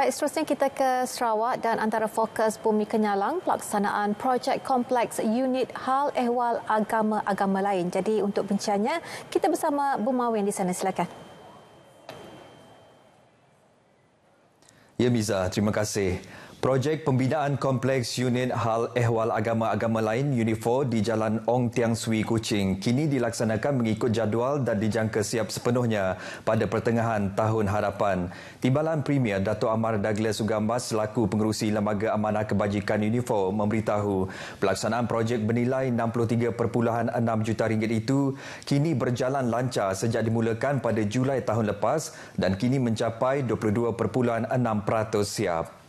Baik, seterusnya kita ke Sarawak dan antara fokus Bumi Kenyalang pelaksanaan projek kompleks unit hal ehwal agama-agama lain. Jadi untuk bincangnya, kita bersama Bumawin di sana. Silakan. Ya, Miza. Terima kasih. Projek pembinaan kompleks unit hal ehwal agama-agama lain UNIFO di Jalan Ong Tiang Sui Kuching kini dilaksanakan mengikut jadual dan dijangka siap sepenuhnya pada pertengahan tahun harapan. Timbalan Premier Datuk Amar Douglas Sugambas selaku pengerusi Lembaga Amanah Kebajikan UNIFO memberitahu pelaksanaan projek bernilai 63.6 juta ringgit itu kini berjalan lancar sejak dimulakan pada Julai tahun lepas dan kini mencapai 22.6% siap.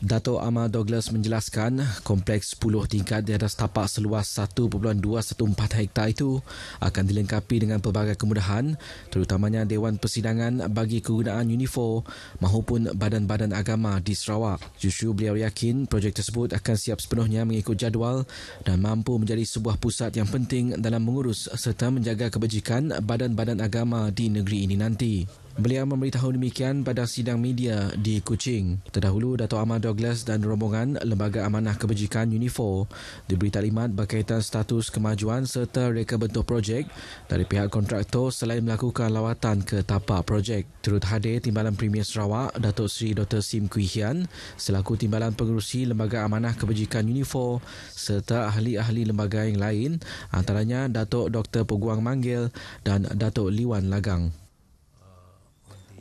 Dato' Amar Douglas menjelaskan kompleks 10 tingkat di atas tapak seluas 1.214 hektar itu akan dilengkapi dengan pelbagai kemudahan terutamanya Dewan Persidangan bagi kegunaan UNIFO maupun badan-badan agama di Sarawak. Justru beliau yakin projek tersebut akan siap sepenuhnya mengikut jadual dan mampu menjadi sebuah pusat yang penting dalam mengurus serta menjaga kebajikan badan-badan agama di negeri ini nanti. Beliau memberitahu demikian pada sidang media di Kuching. Terdahulu, Dato' Ahmad Douglas dan rombongan Lembaga Amanah Kebajikan Unifo diberi taklimat berkaitan status kemajuan serta reka bentuk projek dari pihak kontraktor selain melakukan lawatan ke tapak projek. Turut hadir Timbalan Premier Sarawak, Dato' Sri Dr. Sim Kui Hian selaku Timbalan Pengurusi Lembaga Amanah Kebajikan Unifo serta ahli-ahli lembaga yang lain antaranya Dato' Dr. Peguang Manggil dan Dato' Liwan Lagang.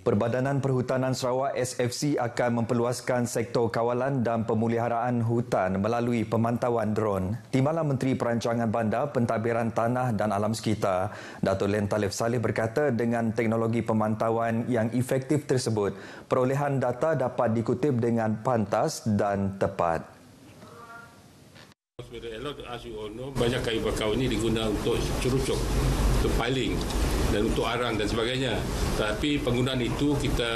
Perbadanan Perhutanan Sarawak SFC akan memperluaskan sektor kawalan dan pemuliharaan hutan melalui pemantauan drone. Timbalan Menteri Perancangan Bandar, Pentadbiran Tanah dan Alam Sekitar, Datuk Len Talif Saleh berkata dengan teknologi pemantauan yang efektif tersebut, perolehan data dapat dikutip dengan pantas dan tepat. banyak kayu bakau ini digunakan untuk curucuk untuk piling dan untuk arang dan sebagainya. Tapi penggunaan itu kita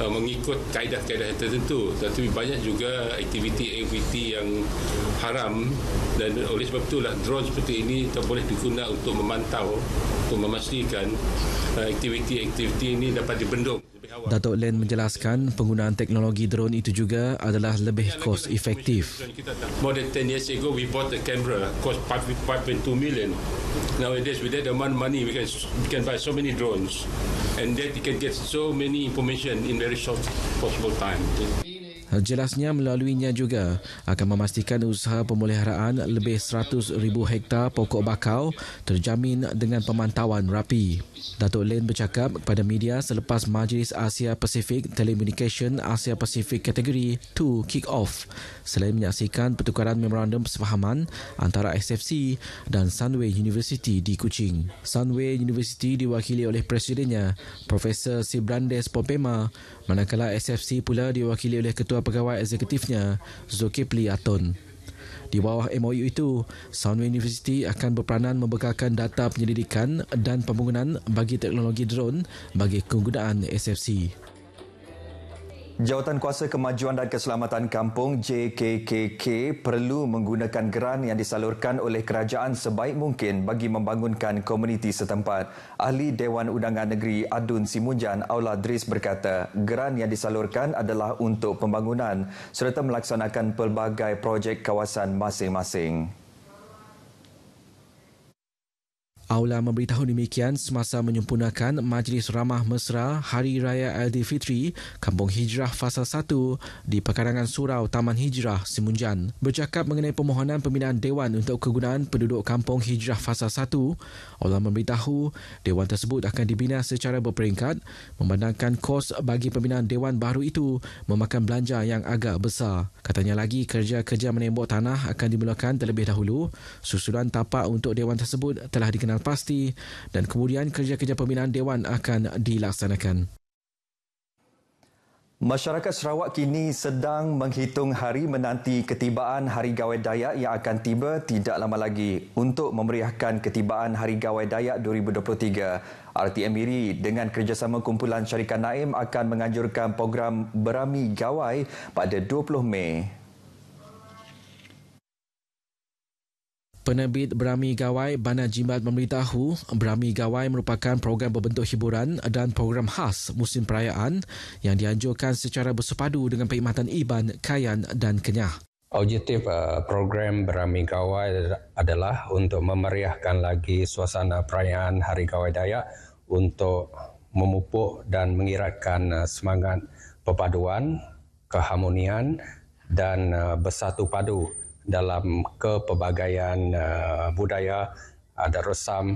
Uh, mengikut kaedah-kaedah tertentu tetapi banyak juga aktiviti-aktiviti yang haram dan oleh sebab itulah drone seperti ini tak boleh digunakan untuk memantau untuk memastikan aktiviti-aktiviti uh, ini dapat dibendung Datuk Len menjelaskan penggunaan teknologi drone itu juga adalah lebih kos efektif. More than 10 years ago, we bought the camera cost 5.2 million. Nowadays, with that amount of money, we can, we can buy so many drones and that you can get so many information in very short possible time. Jelasnya melaluinya juga akan memastikan usaha pemeliharaan lebih 100,000 hektar pokok bakau terjamin dengan pemantauan rapi. Datuk Lin bercakap kepada media selepas Majlis Asia Pasifik Telecommunication Asia Pasifik Kategori 2 kick off selain menyaksikan pertukaran memorandum persefahaman antara SFC dan Sunway University di Kuching. Sunway University diwakili oleh presidennya Profesor Sibrandes Popema manakala SFC pula diwakili oleh Ketua Pegawai Eksekutifnya, Zulkifli Atun. Di bawah MOU itu, Sound University akan berperanan membekalkan data penyelidikan dan pembangunan bagi teknologi drone bagi kegunaan SFC. Jawatan Kuasa Kemajuan dan Keselamatan Kampung JKKK perlu menggunakan geran yang disalurkan oleh kerajaan sebaik mungkin bagi membangunkan komuniti setempat. Ahli Dewan Undangan Negeri Adun Simunjan Aula Dris berkata, geran yang disalurkan adalah untuk pembangunan serta melaksanakan pelbagai projek kawasan masing-masing. Aula memberitahu demikian semasa menyempurnakan Majlis Ramah Mesra Hari Raya Fitri Kampung Hijrah Fasa 1 di Pekarangan Surau Taman Hijrah Simunjan. Bercakap mengenai permohonan pembinaan Dewan untuk kegunaan penduduk Kampung Hijrah Fasa 1, Aula memberitahu Dewan tersebut akan dibina secara berperingkat memandangkan kos bagi pembinaan Dewan baru itu memakan belanja yang agak besar. Katanya lagi kerja-kerja menembok tanah akan dimulakan terlebih dahulu. Susulan tapak untuk Dewan tersebut telah dikenal pasti dan kemudian kerja-kerja pembinaan dewan akan dilaksanakan. Masyarakat Sarawak kini sedang menghitung hari menanti ketibaan Hari Gawai Dayak yang akan tiba tidak lama lagi untuk memeriahkan ketibaan Hari Gawai Dayak 2023. RTM Miri dengan kerjasama kumpulan syarikat Naim akan menganjurkan program Berami Gawai pada 20 Mei. Penerbit Berami Gawai Bana Jimat memberitahu Berami Gawai merupakan program berbentuk hiburan dan program khas musim perayaan yang dianjurkan secara bersepadu dengan perkhidmatan Iban, Kayan dan Kenyah. Objektif uh, program Berami Gawai adalah untuk memeriahkan lagi suasana perayaan Hari Gawai Dayak untuk memupuk dan mengiratkan uh, semangat perpaduan, keharmonian dan uh, bersatu padu dalam kepelbagaian uh, budaya ada eh, resam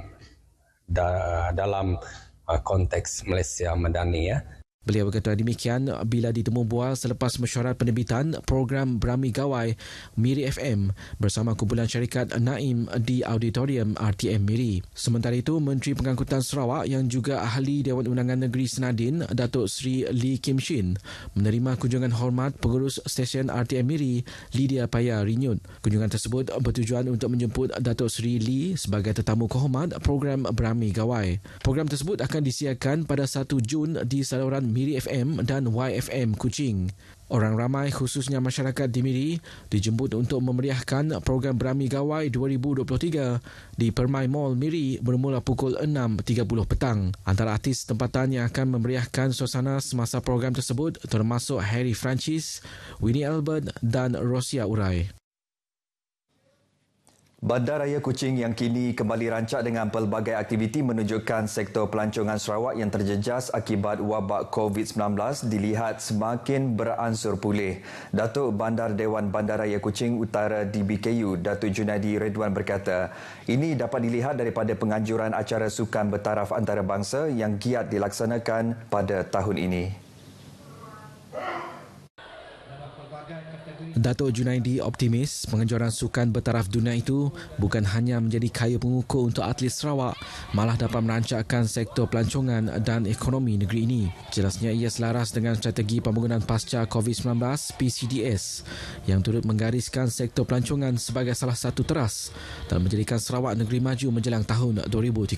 da, dalam uh, konteks Malaysia Madani ya. Beliau berkata demikian bila ditemu bual selepas mesyuarat penerbitan program Brami Gawai Miri FM bersama kumpulan syarikat Naim di auditorium RTM Miri. Sementara itu, Menteri Pengangkutan Sarawak yang juga ahli Dewan Undangan Negeri Senadin, Datuk Sri Lee Kim Shin menerima kunjungan hormat pengurus stesen RTM Miri, Lydia Paya Rinyut. Kunjungan tersebut bertujuan untuk menjemput Datuk Sri Lee sebagai tetamu kehormat program Brami Gawai. Program tersebut akan disiarkan pada 1 Jun di saluran Miri FM dan YFM Kuching. Orang ramai khususnya masyarakat di Miri dijemput untuk memeriahkan program Berami Gawai 2023 di Permai Mall Miri bermula pukul 6.30 petang. Antara artis tempatan yang akan memeriahkan suasana semasa program tersebut termasuk Harry Francis, Winnie Albert dan Rosia Urai. Bandaraya Kuching yang kini kembali rancak dengan pelbagai aktiviti menunjukkan sektor pelancongan Sarawak yang terjejas akibat wabak COVID-19 dilihat semakin beransur pulih. Datuk Bandar Dewan Bandaraya Kuching Utara DBKU, Datuk Junadi Redwan berkata, ini dapat dilihat daripada penganjuran acara sukan bertaraf antarabangsa yang giat dilaksanakan pada tahun ini. Dato' Junaidi optimis pengejuaraan sukan bertaraf dunia itu bukan hanya menjadi kayu pengukur untuk atlet Sarawak malah dapat merancangkan sektor pelancongan dan ekonomi negeri ini. Jelasnya ia selaras dengan strategi pembangunan pasca COVID-19 PCDS yang turut menggariskan sektor pelancongan sebagai salah satu teras dalam menjadikan Sarawak negeri maju menjelang tahun 2030.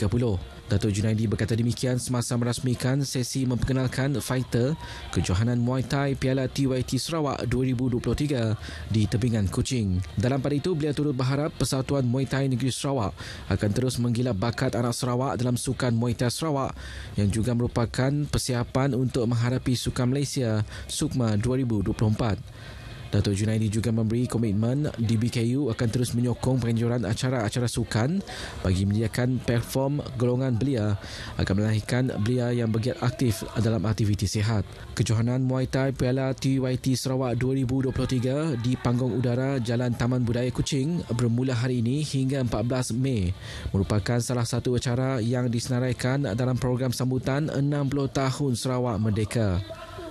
Dato' Junaidi berkata demikian semasa merasmikan sesi memperkenalkan fighter kejohanan Muay Thai Piala TYT Sarawak 2023 di tebingan Kuching. Dalam pada itu, beliau turut berharap Persatuan Muay Thai Negeri Sarawak akan terus menggilap bakat anak Sarawak dalam sukan Muay Thai Sarawak yang juga merupakan persiapan untuk menghadapi sukan Malaysia Sukma 2024. Datuk Junaidi juga memberi komitmen DBKU akan terus menyokong penganjuran acara-acara sukan bagi menyediakan perform golongan belia akan melahirkan belia yang bergiat aktif dalam aktiviti sihat. Kejohanan Muay Thai Piala TYT Sarawak 2023 di Panggung Udara Jalan Taman Budaya Kuching bermula hari ini hingga 14 Mei merupakan salah satu acara yang disenaraikan dalam program sambutan 60 tahun Sarawak Merdeka.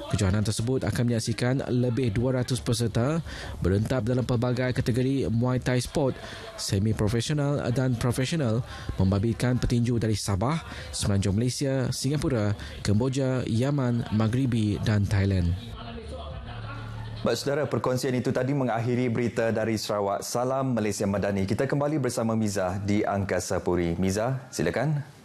Kejohanan tersebut akan menyaksikan lebih 200 peserta berentap dalam pelbagai kategori Muay Thai Sport, semi-profesional dan profesional membabitkan petinju dari Sabah, Semenanjung Malaysia, Singapura, Kemboja, Yaman, Maghribi dan Thailand. Baik saudara, perkongsian itu tadi mengakhiri berita dari Sarawak. Salam Malaysia Madani. Kita kembali bersama Miza di Angkasa Puri. Miza, silakan.